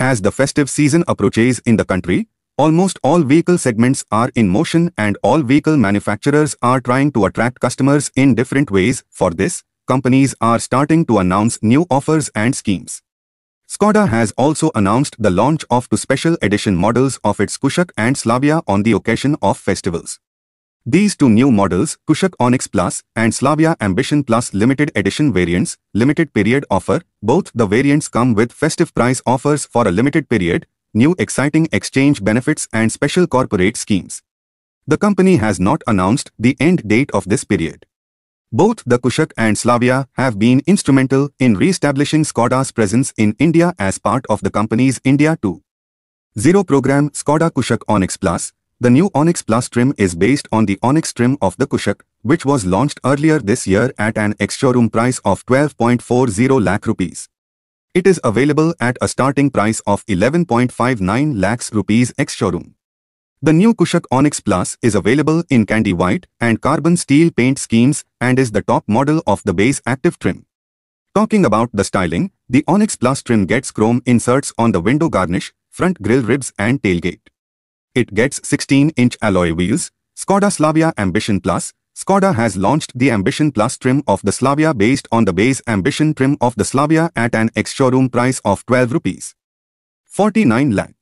As the festive season approaches in the country, almost all vehicle segments are in motion and all vehicle manufacturers are trying to attract customers in different ways. For this, companies are starting to announce new offers and schemes. Skoda has also announced the launch of two special edition models of its Kushak and Slavia on the occasion of festivals. These two new models, Kushak Onyx Plus and Slavia Ambition Plus limited edition variants, limited period offer, both the variants come with festive price offers for a limited period, new exciting exchange benefits and special corporate schemes. The company has not announced the end date of this period. Both the Kushak and Slavia have been instrumental in re-establishing Skoda's presence in India as part of the company's India 2.0 program Skoda Kushak Onyx Plus the new Onyx Plus trim is based on the Onyx trim of the Kushak, which was launched earlier this year at an ex-showroom price of 12.40 lakh rupees. It is available at a starting price of 11.59 lakhs rupees ex-showroom. The new Kushak Onyx Plus is available in candy white and carbon steel paint schemes and is the top model of the base active trim. Talking about the styling, the Onyx Plus trim gets chrome inserts on the window garnish, front grille ribs and tailgate it gets 16-inch alloy wheels. Skoda Slavia Ambition Plus Skoda has launched the Ambition Plus trim of the Slavia based on the base Ambition trim of the Slavia at an ex-showroom price of 12 rupees. 49 lakh.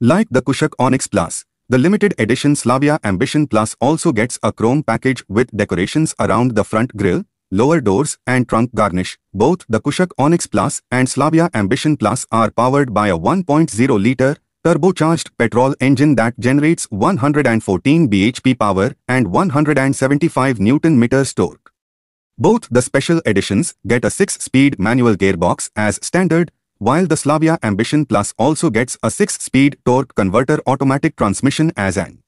Like the Kushak Onyx Plus, the limited edition Slavia Ambition Plus also gets a chrome package with decorations around the front grille, lower doors and trunk garnish. Both the Kushak Onyx Plus and Slavia Ambition Plus are powered by a 1.0-litre turbocharged petrol engine that generates 114 bhp power and 175 Nm torque. Both the special editions get a 6-speed manual gearbox as standard, while the Slavia Ambition Plus also gets a 6-speed torque converter automatic transmission as an